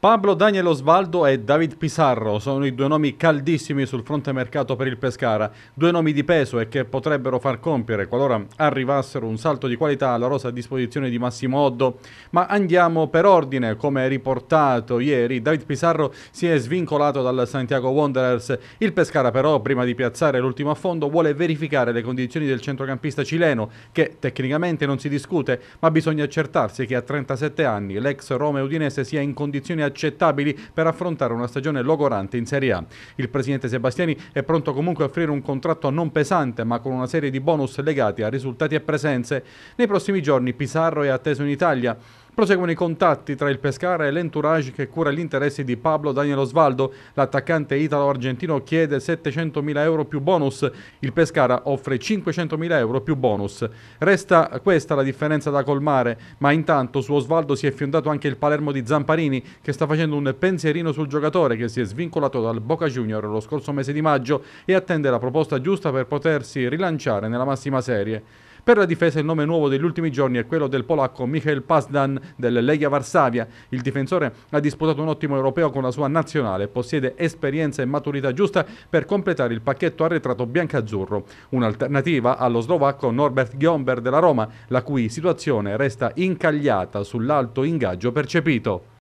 Pablo Daniel Osvaldo e David Pizarro sono i due nomi caldissimi sul fronte mercato per il Pescara, due nomi di peso e che potrebbero far compiere qualora arrivassero un salto di qualità alla rosa a disposizione di Massimo Oddo. Ma andiamo per ordine, come riportato ieri, David Pizarro si è svincolato dal Santiago Wanderers. Il Pescara però, prima di piazzare l'ultimo affondo, vuole verificare le condizioni del centrocampista cileno, che tecnicamente non si discute, ma bisogna accertarsi che a 37 anni l'ex Roma Udinese sia in condizioni inaccettabili per affrontare una stagione logorante in Serie A. Il presidente Sebastiani è pronto comunque a offrire un contratto non pesante ma con una serie di bonus legati a risultati e presenze. Nei prossimi giorni Pizarro è atteso in Italia. Proseguono i contatti tra il Pescara e l'entourage che cura gli interessi di Pablo Daniel Osvaldo. L'attaccante italo-argentino chiede 700.000 euro più bonus, il Pescara offre 500.000 euro più bonus. Resta questa la differenza da colmare, ma intanto su Osvaldo si è fiondato anche il Palermo di Zamparini che sta facendo un pensierino sul giocatore che si è svincolato dal Boca Junior lo scorso mese di maggio e attende la proposta giusta per potersi rilanciare nella massima serie. Per la difesa il nome nuovo degli ultimi giorni è quello del polacco Michael Pasdan del Legia Varsavia. Il difensore ha disputato un ottimo europeo con la sua nazionale e possiede esperienza e maturità giusta per completare il pacchetto arretrato biancazzurro. Un'alternativa allo slovacco Norbert Gomber della Roma, la cui situazione resta incagliata sull'alto ingaggio percepito.